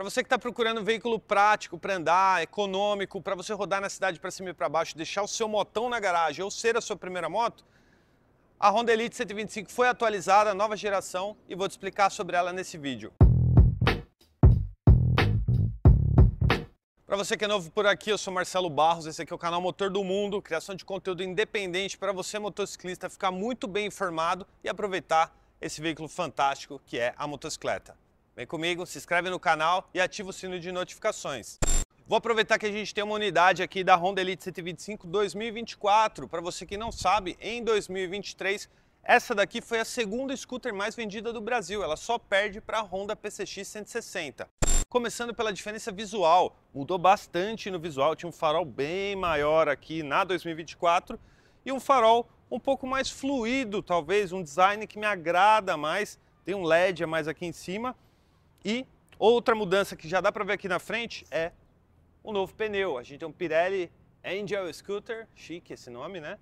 Para você que está procurando um veículo prático para andar, econômico, para você rodar na cidade para cima e para baixo, deixar o seu motão na garagem ou ser a sua primeira moto, a Honda Elite 125 foi atualizada, nova geração, e vou te explicar sobre ela nesse vídeo. Para você que é novo por aqui, eu sou Marcelo Barros, esse aqui é o canal Motor do Mundo, criação de conteúdo independente para você motociclista ficar muito bem informado e aproveitar esse veículo fantástico que é a motocicleta. Vem comigo, se inscreve no canal e ativa o sino de notificações. Vou aproveitar que a gente tem uma unidade aqui da Honda Elite 125 2024. Para você que não sabe, em 2023 essa daqui foi a segunda scooter mais vendida do Brasil, ela só perde para a Honda PCX 160. Começando pela diferença visual, mudou bastante no visual, tinha um farol bem maior aqui na 2024 e um farol um pouco mais fluido, talvez um design que me agrada mais, tem um LED a mais aqui em cima e outra mudança que já dá para ver aqui na frente é o novo pneu. A gente tem um Pirelli Angel Scooter, chique esse nome, né?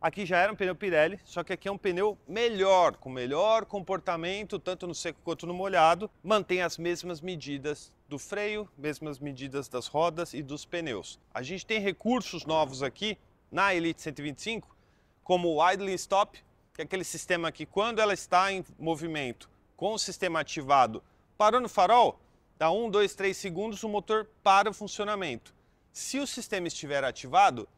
Aqui já era um pneu Pirelli, só que aqui é um pneu melhor, com melhor comportamento, tanto no seco quanto no molhado. Mantém as mesmas medidas do freio, mesmas medidas das rodas e dos pneus. A gente tem recursos novos aqui na Elite 125, como o Idling Stop, que é aquele sistema que quando ela está em movimento com o sistema ativado, Parou no farol? Dá 1, 2, 3 segundos, o motor para o funcionamento. Se o sistema estiver ativado,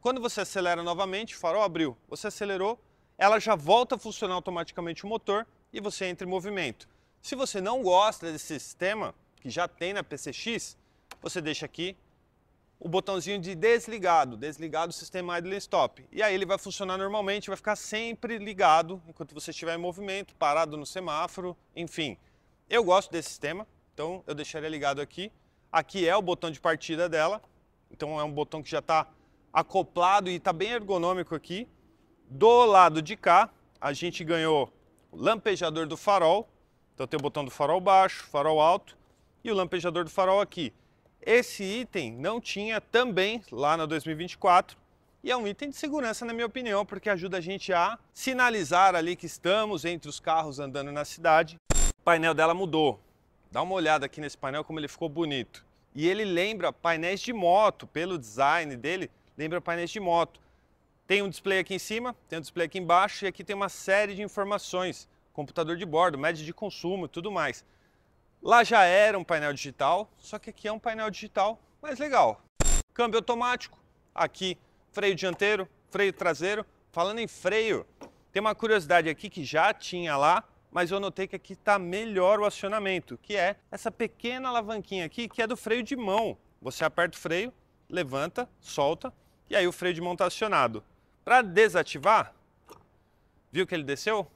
quando você acelera novamente, o farol abriu, você acelerou, ela já volta a funcionar automaticamente o motor e você entra em movimento. Se você não gosta desse sistema, que já tem na PCX, você deixa aqui o botãozinho de desligado, desligado o sistema idle stop. E aí ele vai funcionar normalmente, vai ficar sempre ligado enquanto você estiver em movimento, parado no semáforo, enfim. Eu gosto desse sistema, então eu deixaria ligado aqui. Aqui é o botão de partida dela, então é um botão que já está acoplado e está bem ergonômico aqui. Do lado de cá, a gente ganhou o lampejador do farol, então tem o botão do farol baixo, farol alto e o lampejador do farol aqui. Esse item não tinha também lá na 2024 e é um item de segurança na minha opinião, porque ajuda a gente a sinalizar ali que estamos entre os carros andando na cidade painel dela mudou. Dá uma olhada aqui nesse painel como ele ficou bonito. E ele lembra painéis de moto, pelo design dele, lembra painéis de moto. Tem um display aqui em cima, tem um display aqui embaixo e aqui tem uma série de informações. Computador de bordo, média de consumo e tudo mais. Lá já era um painel digital, só que aqui é um painel digital mais legal. Câmbio automático, aqui freio dianteiro, freio traseiro. Falando em freio, tem uma curiosidade aqui que já tinha lá, mas eu notei que aqui está melhor o acionamento, que é essa pequena alavanquinha aqui, que é do freio de mão. Você aperta o freio, levanta, solta, e aí o freio de mão está acionado. Para desativar, viu que ele desceu?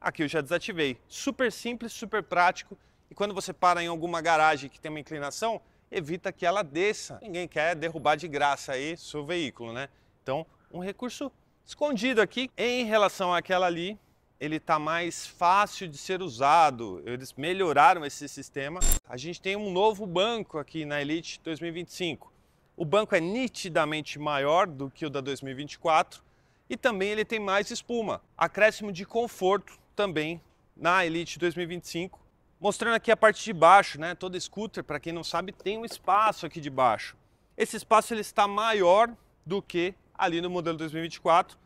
Aqui eu já desativei. Super simples, super prático, e quando você para em alguma garagem que tem uma inclinação, evita que ela desça. Ninguém quer derrubar de graça aí seu veículo, né? Então, um recurso escondido aqui em relação àquela ali, ele está mais fácil de ser usado. Eles melhoraram esse sistema. A gente tem um novo banco aqui na Elite 2025. O banco é nitidamente maior do que o da 2024 e também ele tem mais espuma. Acréscimo de conforto também na Elite 2025. Mostrando aqui a parte de baixo, né? Todo scooter, para quem não sabe, tem um espaço aqui de baixo. Esse espaço ele está maior do que ali no modelo 2024.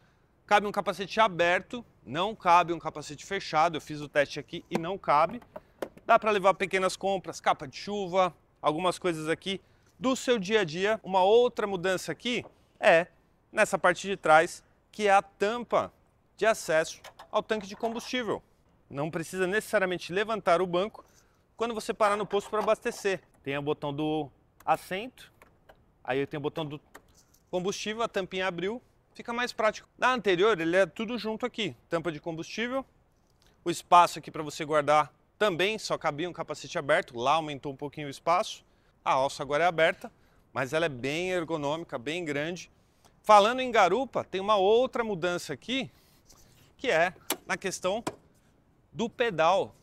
Cabe um capacete aberto não cabe um capacete fechado, eu fiz o teste aqui e não cabe. Dá para levar pequenas compras, capa de chuva, algumas coisas aqui do seu dia a dia. Uma outra mudança aqui é nessa parte de trás, que é a tampa de acesso ao tanque de combustível. Não precisa necessariamente levantar o banco quando você parar no posto para abastecer. Tem o botão do assento, aí tem o botão do combustível, a tampinha abriu, fica mais prático. Na anterior, ele é tudo junto aqui, tampa de combustível, o espaço aqui para você guardar também só cabia um capacete aberto, lá aumentou um pouquinho o espaço. A alça agora é aberta, mas ela é bem ergonômica, bem grande. Falando em garupa, tem uma outra mudança aqui, que é na questão do pedal.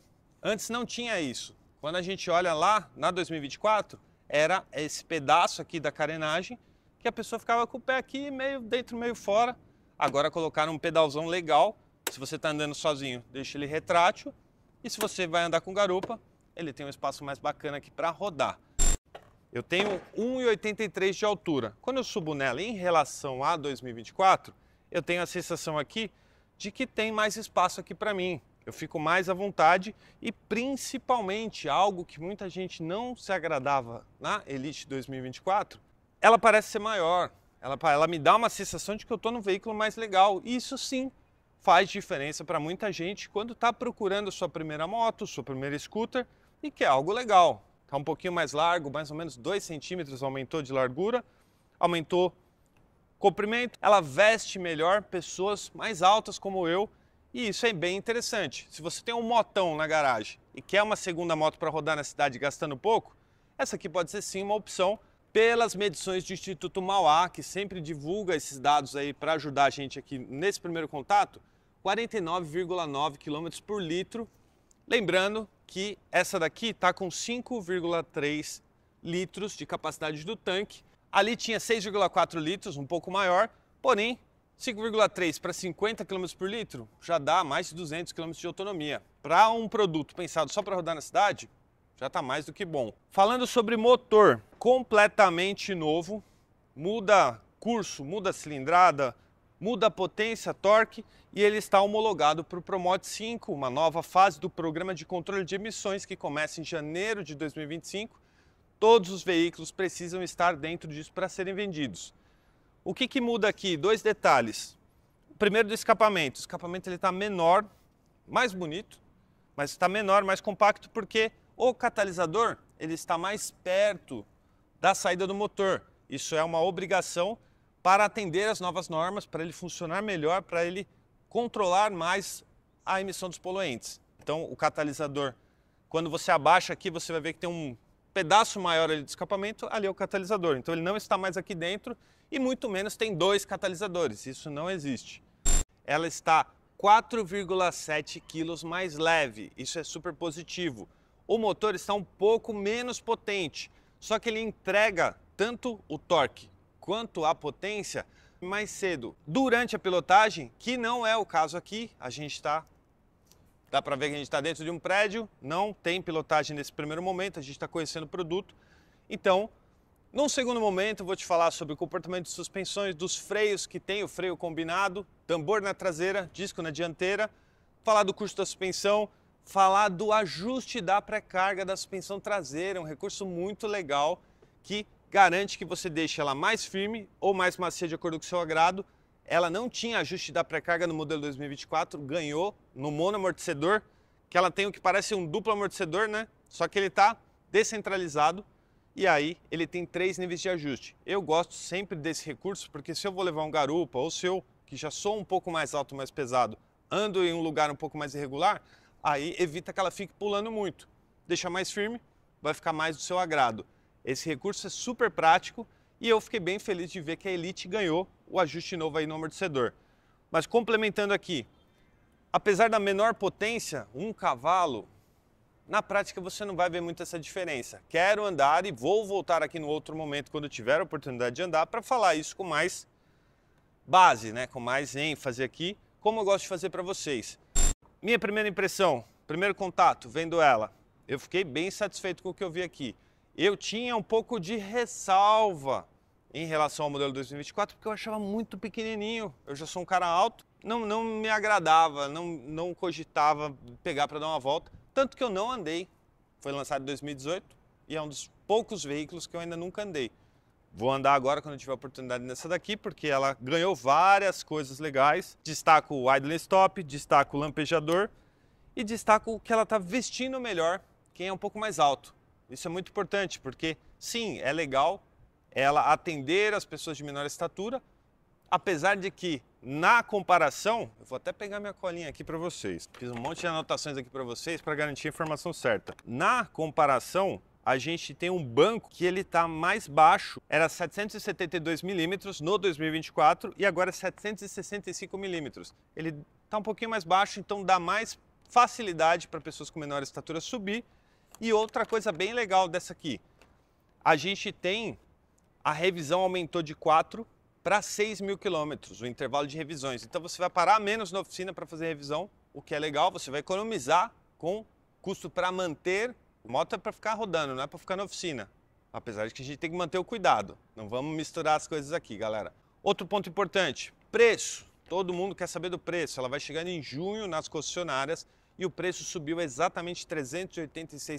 Antes não tinha isso. Quando a gente olha lá na 2024, era esse pedaço aqui da carenagem que a pessoa ficava com o pé aqui, meio dentro, meio fora. Agora colocaram um pedalzão legal, se você está andando sozinho, deixa ele retrátil, e se você vai andar com garupa, ele tem um espaço mais bacana aqui para rodar. Eu tenho 1,83 de altura. Quando eu subo nela em relação a 2024, eu tenho a sensação aqui de que tem mais espaço aqui para mim. Eu fico mais à vontade e principalmente algo que muita gente não se agradava na Elite 2024 ela parece ser maior. Ela, ela me dá uma sensação de que eu estou num veículo mais legal. isso sim faz diferença para muita gente quando está procurando sua primeira moto, sua primeira scooter e quer algo legal. Está um pouquinho mais largo, mais ou menos 2 centímetros aumentou de largura, aumentou comprimento. Ela veste melhor pessoas mais altas como eu e isso é bem interessante. Se você tem um motão na garagem e quer uma segunda moto para rodar na cidade gastando pouco, essa aqui pode ser sim uma opção pelas medições do Instituto Mauá, que sempre divulga esses dados aí para ajudar a gente aqui nesse primeiro contato, 49,9 km por litro. Lembrando que essa daqui está com 5,3 litros de capacidade do tanque. Ali tinha 6,4 litros, um pouco maior, porém 5,3 para 50 km por litro já dá mais de 200 km de autonomia. Para um produto pensado só para rodar na cidade, já está mais do que bom. Falando sobre motor, completamente novo, muda curso, muda cilindrada, muda potência, torque e ele está homologado para o Promot 5, uma nova fase do programa de controle de emissões que começa em janeiro de 2025. Todos os veículos precisam estar dentro disso para serem vendidos. O que, que muda aqui? Dois detalhes. O primeiro do escapamento. O escapamento está menor, mais bonito, mas está menor, mais compacto, porque o catalisador ele está mais perto da saída do motor. Isso é uma obrigação para atender as novas normas, para ele funcionar melhor, para ele controlar mais a emissão dos poluentes. Então, o catalisador, quando você abaixa aqui, você vai ver que tem um pedaço maior ali de escapamento, ali é o catalisador. Então, ele não está mais aqui dentro e muito menos tem dois catalisadores. Isso não existe. Ela está 4,7 quilos mais leve. Isso é super positivo o motor está um pouco menos potente, só que ele entrega tanto o torque quanto a potência mais cedo durante a pilotagem, que não é o caso aqui. A gente está. Dá para ver que a gente está dentro de um prédio, não tem pilotagem nesse primeiro momento, a gente está conhecendo o produto. Então, num segundo momento, vou te falar sobre o comportamento de suspensões, dos freios que tem o freio combinado, tambor na traseira, disco na dianteira, falar do custo da suspensão, falar do ajuste da pré-carga da suspensão traseira, um recurso muito legal que garante que você deixe ela mais firme ou mais macia de acordo com o seu agrado. Ela não tinha ajuste da pré-carga no modelo 2024, ganhou no monoamortecedor, que ela tem o que parece um duplo amortecedor, né? Só que ele está descentralizado e aí ele tem três níveis de ajuste. Eu gosto sempre desse recurso porque se eu vou levar um garupa ou se eu, que já sou um pouco mais alto, mais pesado, ando em um lugar um pouco mais irregular, Aí evita que ela fique pulando muito. Deixa mais firme, vai ficar mais do seu agrado. Esse recurso é super prático e eu fiquei bem feliz de ver que a Elite ganhou o ajuste novo aí no amortecedor. Mas complementando aqui, apesar da menor potência, um cavalo, na prática você não vai ver muito essa diferença. Quero andar e vou voltar aqui no outro momento quando tiver a oportunidade de andar para falar isso com mais base, né, com mais ênfase aqui, como eu gosto de fazer para vocês. Minha primeira impressão, primeiro contato, vendo ela, eu fiquei bem satisfeito com o que eu vi aqui. Eu tinha um pouco de ressalva em relação ao modelo 2024 porque eu achava muito pequenininho. Eu já sou um cara alto, não, não me agradava, não, não cogitava pegar para dar uma volta, tanto que eu não andei. Foi lançado em 2018 e é um dos poucos veículos que eu ainda nunca andei. Vou andar agora quando eu tiver oportunidade nessa daqui, porque ela ganhou várias coisas legais. Destaco o idling stop, destaco o lampejador e destaco que ela está vestindo melhor quem é um pouco mais alto. Isso é muito importante, porque sim, é legal ela atender as pessoas de menor estatura, apesar de que na comparação, eu vou até pegar minha colinha aqui para vocês. Fiz um monte de anotações aqui para vocês para garantir a informação certa. Na comparação, a gente tem um banco que ele está mais baixo, era 772 milímetros no 2024 e agora é 765 milímetros. Ele está um pouquinho mais baixo, então dá mais facilidade para pessoas com menor estatura subir. E outra coisa bem legal dessa aqui, a gente tem a revisão aumentou de 4 para 6 mil quilômetros, o intervalo de revisões. Então você vai parar menos na oficina para fazer revisão, o que é legal, você vai economizar com custo para manter moto é para ficar rodando, não é para ficar na oficina. Apesar de que a gente tem que manter o cuidado. Não vamos misturar as coisas aqui, galera. Outro ponto importante, preço. Todo mundo quer saber do preço. Ela vai chegando em junho nas concessionárias e o preço subiu exatamente R$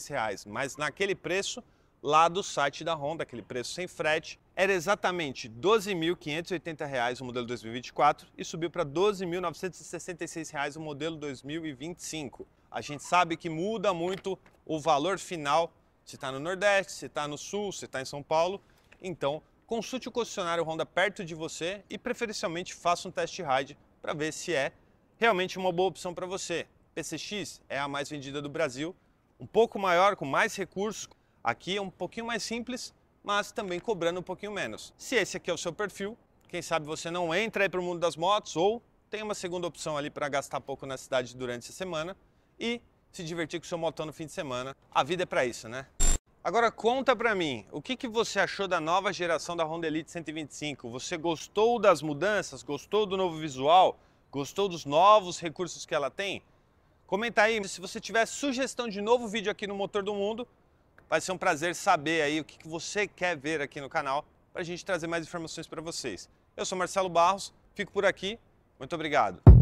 reais. Mas naquele preço, lá do site da Honda, aquele preço sem frete, era exatamente R$ 12.580 o modelo 2024 e subiu para R$ 12.966 o modelo 2025 a gente sabe que muda muito o valor final se está no Nordeste, se está no Sul, se está em São Paulo. Então, consulte o concessionário Honda perto de você e preferencialmente faça um test ride para ver se é realmente uma boa opção para você. PCX é a mais vendida do Brasil, um pouco maior, com mais recursos. Aqui é um pouquinho mais simples, mas também cobrando um pouquinho menos. Se esse aqui é o seu perfil, quem sabe você não entra aí para o mundo das motos ou tem uma segunda opção ali para gastar pouco na cidade durante a semana e se divertir com seu motor no fim de semana. A vida é para isso, né? Agora conta para mim, o que, que você achou da nova geração da Honda Elite 125? Você gostou das mudanças? Gostou do novo visual? Gostou dos novos recursos que ela tem? Comenta aí, se você tiver sugestão de novo vídeo aqui no Motor do Mundo, vai ser um prazer saber aí o que, que você quer ver aqui no canal para a gente trazer mais informações para vocês. Eu sou Marcelo Barros, fico por aqui, muito obrigado.